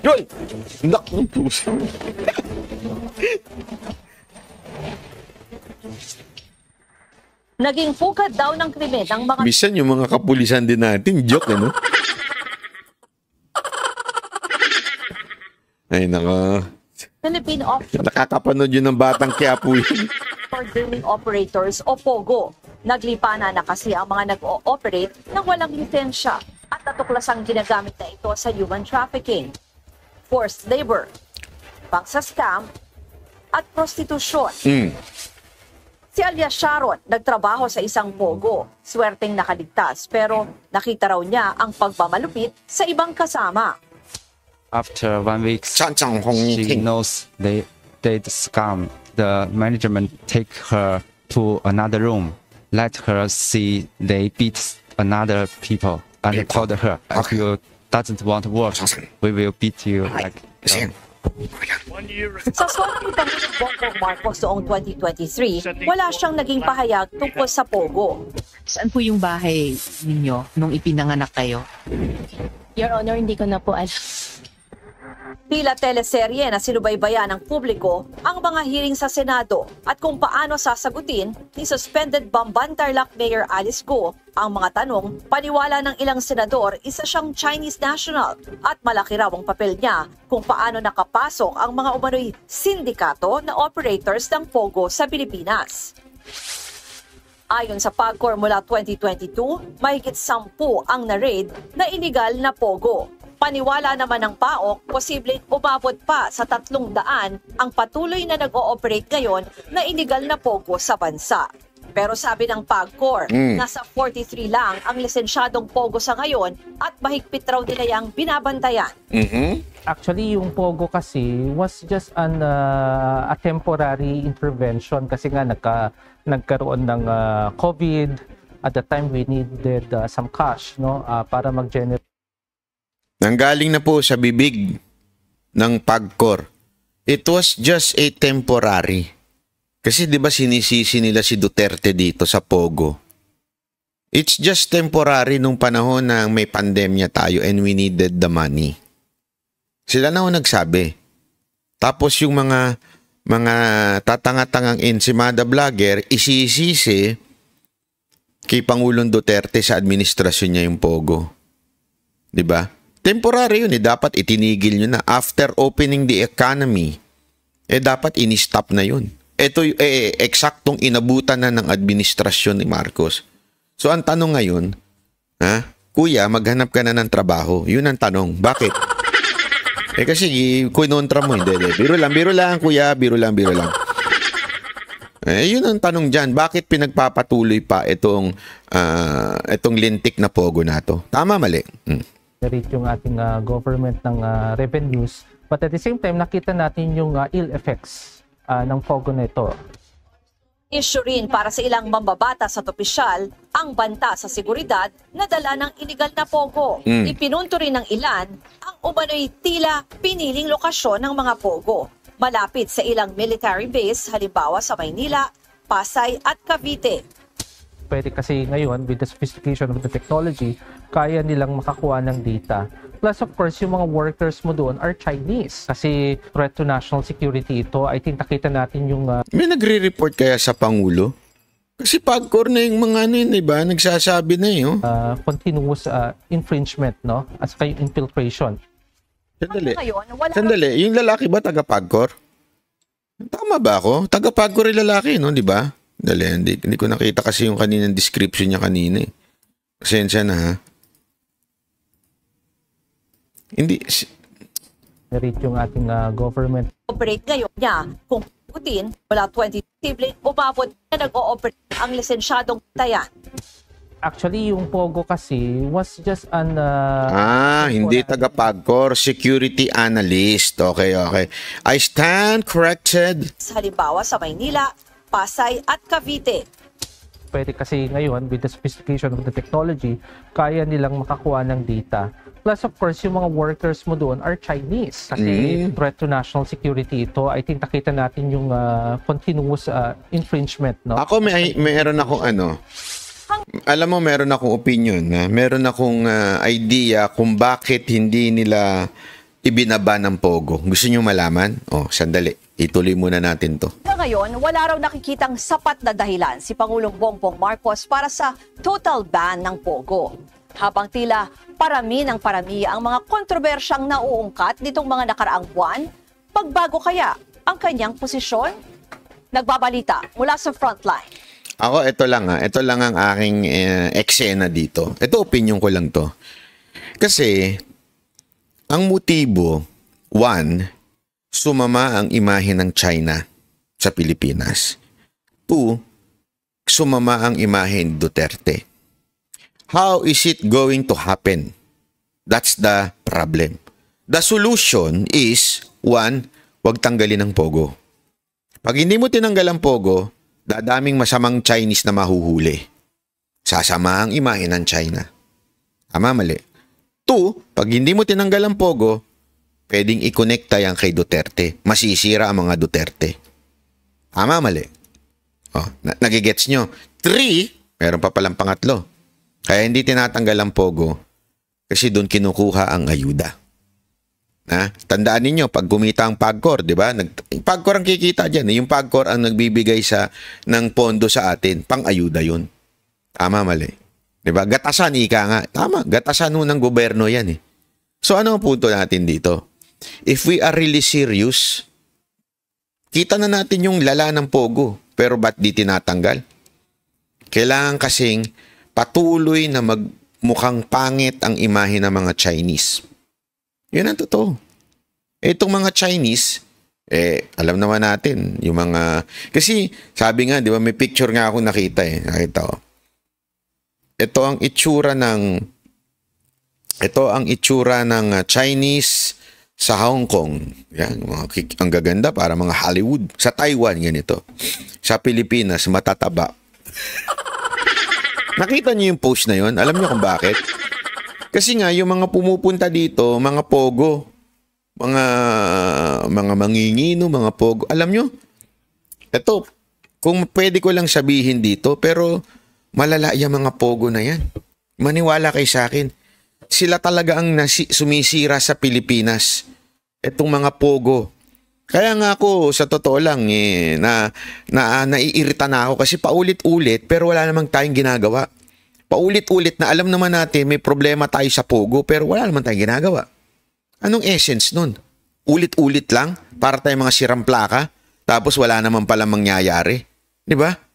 Yun! Dak ng ano puso. Naging pugad daw ng krimen ang mga... Bisan yung mga kapulisan din natin, joke ano? Ay, nako. Philippine Offshore... Nakakapanood yun ng batang Quiapo yun. operators o POGO. Naglipa na na kasi ang mga nag-ooperate ng walang lisensya at natuklas ang ginagamit na ito sa human trafficking forced labor, pagsascam, at prostitusyon. Mm. Si Alia Sharon nagtrabaho sa isang pogo, swerteng nakaligtas pero nakita raw niya ang pagmamalupit sa ibang kasama. After one week, she knows they did scam. The management take her to another room, let her see they beat another people and people. told her, okay. if you doesn't want to work, we will beat you. Like, you know. Sa sobrang tanong ni Bongbong Marcos noong 2023, wala siyang naging pahayag tungkol sa Pogo. Saan po yung bahay ninyo nung ipinanganak kayo? Your Honor, hindi ko na po alam. Tila teleserye na sinubaybayan ng publiko ang mga hearing sa Senado at kung paano sasagutin ni suspended Bamban Mayor Alice Go ang mga tanong paniwala ng ilang senador isa siyang Chinese national at malaki raw ang papel niya kung paano nakapasok ang mga umano'y sindikato na operators ng POGO sa Pilipinas. Ayon sa PAGCOR mula 2022, mahigit sampu ang na-raid na inigal na POGO Paniwala naman ng PAOK, posibleng umabot pa sa 300 ang patuloy na nag-ooperate ngayon na inigal na pogo sa bansa. Pero sabi ng PAGCOR, mm. nasa 43 lang ang lisensyadong pogo sa ngayon at mahigpit raw nila yung binabantayan. Mm-hmm. Actually, yung pogo kasi was just an uh, a temporary intervention kasi nga nagka, nagkaroon ng uh, COVID. At the time, we needed uh, some cash no uh, para mag-generate Nanggaling na po sa bibig ng pagkor. It was just a temporary. Kasi 'di ba sinisisi nila si Duterte dito sa Pogo? It's just temporary nung panahon na may pandemya tayo and we needed the money. Sila na 'yung nagsabi. Tapos yung mga mga tatanga-tangang ensimada vlogger isisisi kay Pangulong Duterte sa administrasyon niya yung Pogo. 'Di ba? Temporary yun eh, dapat itinigil nyo na. After opening the economy, eh dapat in-stop na yun. Ito eh, eh, eksaktong inabutan na ng administrasyon ni Marcos. So ang tanong ngayon, ha? Kuya, maghanap ka na ng trabaho. Yun ang tanong. Bakit? Eh kasi kinontra mo, hindi, hindi. Biro lang, biro lang, kuya. Biro lang, biro lang. Eh, yun ang tanong dyan. Bakit pinagpapatuloy pa itong, uh, itong lintik na pogo na to? Tama, mali. Hmm generate yung ating uh, government ng uh, revenues. But at the same time, nakita natin yung uh, ill effects uh, ng pogo nito. Issue rin para sa ilang mambabatas at opisyal ang banta sa seguridad na dala ng inigal na pogo. Mm. Ipinunto rin ng ilan ang umano'y tila piniling lokasyon ng mga pogo. Malapit sa ilang military base halimbawa sa Maynila, Pasay at Cavite. Pwede kasi ngayon with the sophistication of the technology, kaya nilang makakuha ng data. Plus, of course, yung mga workers mo doon are Chinese. Kasi threat to national security ito. I think nakita natin yung... Uh... May nagre-report kaya sa Pangulo? Kasi pagkor na yung mga ano yun, iba, nagsasabi na eh. Uh, continuous uh, infringement, no? As kay infiltration. Sandali. Ano Sandali. Yung lalaki ba taga-pagkor? Tama ba ako? Taga-pagkor yung lalaki, no? Di ba? Dali, hindi, hindi ko nakita kasi yung kaninang description niya kanina eh. Pasensya na ha. Hindi, Diretso ng ating ah, government. operate ngayon niya. Kung ikutin, wala 20 sibling, umabot na nag-ooperate ang lisensyadong taya. Actually, yung Pogo kasi was just an ah, ah, hindi taga-pagkor, security analyst. Okay, okay. I stand corrected. Halimbawa sa Maynila, Pasay at Cavite. pwede kasi ngayon with the sophistication of the technology, kaya nilang makakuha ng data Plus, of course, yung mga workers mo doon are Chinese. Kasi mm. threat to national security ito. I think nakita natin yung uh, continuous uh, infringement, no? Ako, may, mayroon ako ano, alam mo, meron akong opinion. Ha? Meron akong uh, idea kung bakit hindi nila ibinaba ng Pogo. Gusto nyo malaman? O, oh, sandali. Ituloy muna natin to. Sa ngayon, wala raw nakikitang sapat na dahilan si Pangulong Bongbong Marcos para sa total ban ng Pogo habang tila parami ng parami ang mga kontrobersyang nauungkat nitong mga nakaraang buwan, pagbago kaya ang kanyang posisyon? Nagbabalita mula sa frontline. Ako, ito lang ha. Ah. Ito lang ang aking eh, eksena dito. Ito, opinion ko lang to. Kasi, ang motibo, one, sumama ang imahe ng China sa Pilipinas. Two, sumama ang imahe ni Duterte How is it going to happen? That's the problem. The solution is, one, huwag tanggalin ang pogo. Pag hindi mo tinanggal ang pogo, dadaming masamang Chinese na mahuhuli. Sasama ang imahe ng China. Tama, mali. Two, pag hindi mo tinanggal ang pogo, pwedeng i-connect yan kay Duterte. Masisira ang mga Duterte. Tama, mali. Oh, na- nagigets nyo. Three, meron pa palang pangatlo. Kaya hindi tinatanggal ang pogo kasi doon kinukuha ang ayuda. Ha? Tandaan ninyo, pag gumita ang pagkor, di ba? Nag, pagkor ang kikita dyan. Eh. Yung pagkor ang nagbibigay sa, ng pondo sa atin. Pang-ayuda yun. Tama, mali. Di ba? Gatasan, ika nga. Tama, gatasan nun ng gobyerno yan eh. So ano ang punto natin dito? If we are really serious, kita na natin yung lala ng pogo. Pero ba't di tinatanggal? Kailangan kasing patuloy na magmukhang pangit ang imahe ng mga Chinese. Yun ang totoo. Itong mga Chinese, eh, alam naman natin, yung mga, kasi sabi nga, di ba, may picture nga ako nakita eh, nakita ko. Ito ang itsura ng, ito ang itsura ng ah, Chinese sa Hong Kong. Yan, mga, ang gaganda, para mga Hollywood. Sa Taiwan, ganito. Sa Pilipinas, matataba. Nakita niyo yung post na yon? Alam niyo kung bakit? Kasi nga yung mga pumupunta dito, mga pogo, mga mga mangingino, mga pogo. Alam niyo? Ito, kung pwede ko lang sabihin dito, pero malala yung mga pogo na yan. Maniwala kay sa akin. Sila talaga ang nasi, sumisira sa Pilipinas. Etong mga pogo, kaya nga ako, sa totoo lang, eh, na, na naiirita na ako kasi paulit-ulit pero wala namang tayong ginagawa. Paulit-ulit na alam naman natin may problema tayo sa Pogo pero wala naman tayong ginagawa. Anong essence nun? Ulit-ulit lang para tayong mga sirampla ka tapos wala naman palang mangyayari. Di ba?